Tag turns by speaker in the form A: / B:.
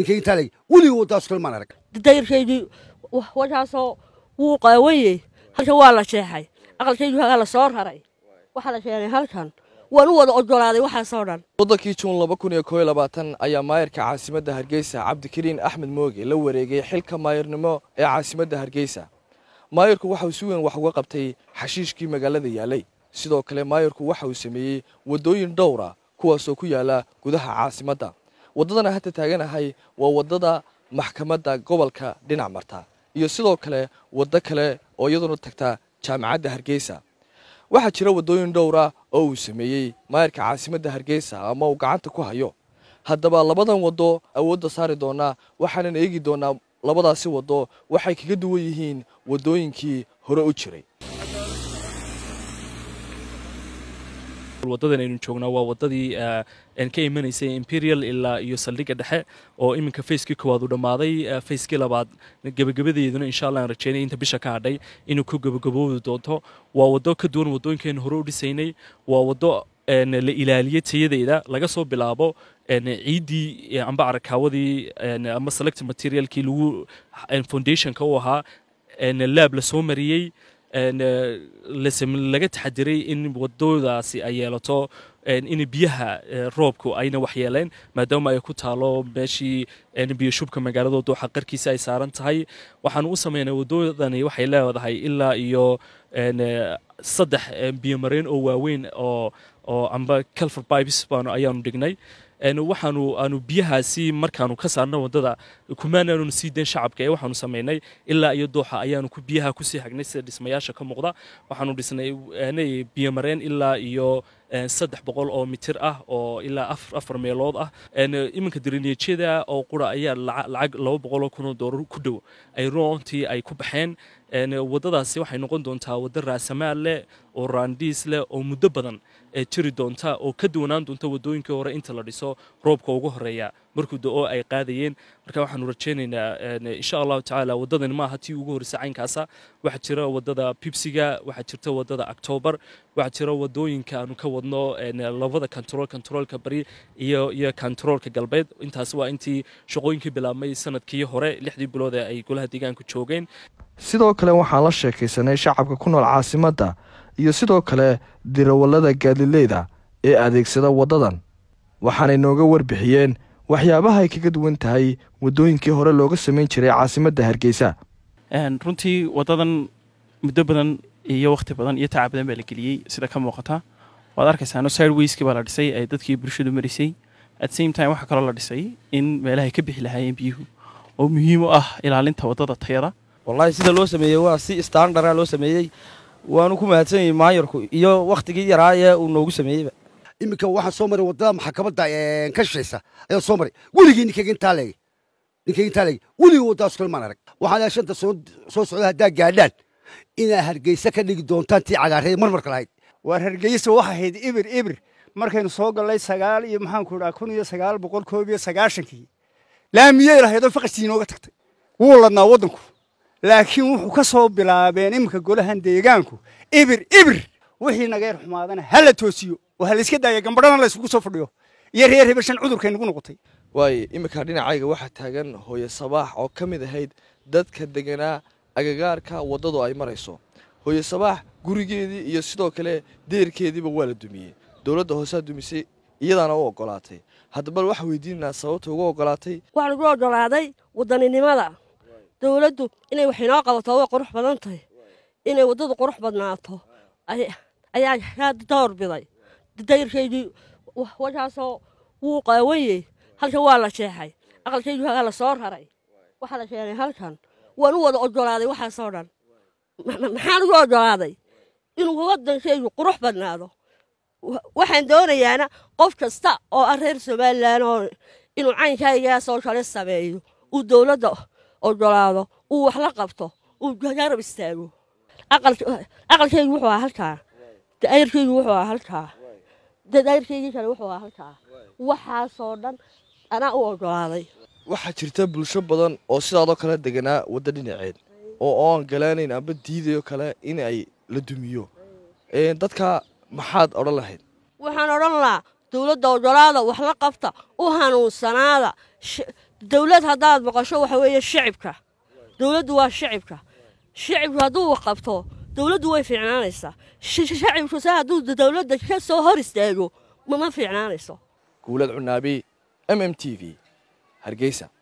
A: لكي تالي ولي وتصل المنارك داير شيء وش هاسو وقاوي هاشو والا شي هاي اقل شيء هاشو صور هاي وحالا شي يعني هاشو ولو ادور هذه وحا صورن
B: ودكي تون لبكون يا كويلا باتن ايا ماير كعاصمة هرجيسة عبد كريم احمد موجي لو ريجي حلكا ماير نمو يا عاصمة هرجيسة ماير كو وحا وسوين وحا وقبتي حشيش كي مجالا ذي يالي سيدو كلام ماير كو وحا وسمي ودوين دورا كو اسوكو يالا كودها عاصمة waddadana aan hadda taaganahay waa waddada maxkamadda gobolka dhinac marta iyo sidoo kale waddo kale oo iyaduna tagta jaamacadda hargeysa waxaa jira waddooyin dhowra oo uu sameeyey maayarka caasimadda hargeysa ama uu gacanta ku hayo haddaba labadan waddo awoodda saari doonaa waxaanan eegi doonaa labadaasi waddo waxay kaga duwan yihiin
C: waddooyinkii hore u jiray wadadan aynu joognaa waa wadadii ka imanaysay imperial ilaa iyo saldhigga dhexe oo iminka fayskii koowaad uu dhammaaday fayskii labaad gebagabadeeduna insha allah aan rajeynay inta bisha ka hadhay inuu ku gebagaboobi doonto waa wado ka duwan wadooyinkeenu hore u dhisaynay waa wado la ilaaliyey tayadeeda laga soo bilaabo ciiddii amba carkaawadii ama select materialkii lagu foundationka u ahaa laab la soo mariyey Eh, lase laga taxadiray in wadoodaasi ay yeelato in biyaha eh, roobku ayna waxyeeleen maadaama ay ku taalo meeshii biyo shubka magaalada duuxa qarkiisa ay saaran tahay waxaan u sameynay waddoodani waxay leedahay ilaa iyo eh, saddex biyo oo waaweyn oo amba calfer bibes baanu ayaanu dhignay waxaanu aanu biyahaasi markaanu ka saarno wadada kumaanaanun sii deen shacabka ee waxaanu samaynay ilaa iyo dooxa ayaanu ku biyaha kusii hagnay sida dhismayaasha ka muuqda waxaanu dhisnay biyomareen ilaa iyo saddex boqol oo mitir ah oo ilaa afar meelood ah iminka darineejyada oo qura ayaa lacag laba boqoloo kunoo doolar ku dhow ay runtii ay ku baxeen wadadaasi waxay noqon doontaa waddo raasamaal leh oo raandhiis leh oo muddo badan jiri doonta oo ka duwanaan doonta wadooyinkii hore inta la dhiso roobka ugu horeeya markuu do-oo ay qaadayeen marka waxaanu rajaynaynaa insha allahu tacaala waddadan maaha tii ugu horreysa caynkaasa waxaa jira wadada bibsiga waxaa jirta waddada octoobar waxaa jira wadooyinka aanu ka wadno labada kantarool kantaroolka bari iyo iyo kantaroolka galbeed intaas waa intii shaqooyinkii bilaabmay sanadkii hore lixdii bilood ee ay golaha deegaanku joogeen
B: sidoo kale waxaan la sheekaysanay shacabka ku nool caasimadda iyo sidoo kale dirawallada gaadileyda ee adeegsada waddadan waxaanay nooga warbixiyeen waxyaabaha ay kaga duwan tahay waddooyinkii hore looga samayn jiray caasimadda hargeysa
C: runtii waddadan muddo badan iyo wakhti badan iyo taca badan baa la geliyey sida ka muuqata waad arkaysaano sideweyskii baa la dhisay ay dadkii bulshadu marisay at same time waxaa kaloo la dhisay in meelahay ka bixi lahaayeen biyuhu oo muhiim u ah ilaalinta waddada tayada wallahi sida loo sameeyey waa si standara ah loo sameeyey waanu ku mahadsanyahy maayarku iyo wakhtigii yaraa ee uu noogu sameeyeyba
A: iminka waxaan soo maray waddada maxkamadda ka shishaysa ayaa soo maray weligii ninkayga intaa leegay weligii waddadaas kale maan arag waxaan ahay shanta soo soo socda haddaa gaadhaan inaa hargeysa ka dhigi doontaan tii cagaarreed marmarka lahayd waar hargeysa waxa ahayd ibir
B: ibir markaynu soo gallay sagaal iyo maxaanku idhaa kun iyo sagaal boqol koob iyo sagaashankii laamiyay lahaydoo oo faqasiinooga tagtay wuu ladnaa waddanku laakiin wuxuu ka soo bilaabeen iminka golahan deegaanku ibir ibir wixii nageer xumaadana ha toosiyo oo ha daaya gambadhana la soo fadhiyo iyo reer hebeshan cudurkay nagu noqotay waay iminka dhinacayga waxaa taagan hooye sabaax oo ka mid ahayd dadka deganaa agagaarka waddadu ay marayso hooye sabaax gurigeedii iyo sidoo kale deerkeediiba waa la dumiyey dowladda hoosaa dumisay iyadaana u ogolaatay haddaba waxa weydiinanaa sababta ugu ogolaatay
A: waxaa lagu ogolaaday wadaninimada dowladdu inay wax inoo qabato way qurux badan tahay inay waddadu qurux badnaato ayaa hadda door biday dayrkaydii wajaasoo wuu qaawanyey halkan waa la jeexay aqalkaydu waa la soo raray waxaa la keenay halkan waan u wada ogolaaday waxaasoo dhan maxaan ugu ogolaaday inuu waddankaygu qurux badnaado waxaan doonayaana qof kasta oo ah reer somalilan oo inuu caynkaygaasoo kale sameeyo uu dowladda ogolaado uu wax la qabto uu garab istaago aqalkaygu wuxuu aa halkaa daayarkaygu wuxuu ahaa halkaa dadayrkaygii kale wuxuu ahaa halkaa waxaasoo dhan anaa u ogolaaday
B: waxaa jirta bulsho badan oo sidaadoo kale deganaa waddo dhinaceed oo oan galaanayn amba diidayo kale in ay la dumiyo dadka maxaad odhan lahayd
A: waxaan odhan lahaa dowladda ogolaada wax la qabta u hanuunsanaada دولت هداد بقاش هو حوية شعبك دولت هو شعبك شعب هادو وقفته دولت هو في عنانسة ش شعب شو سه دولت دولت كسه هرس تاجو ما ما في عنانسة
B: كولد عنابي ام ام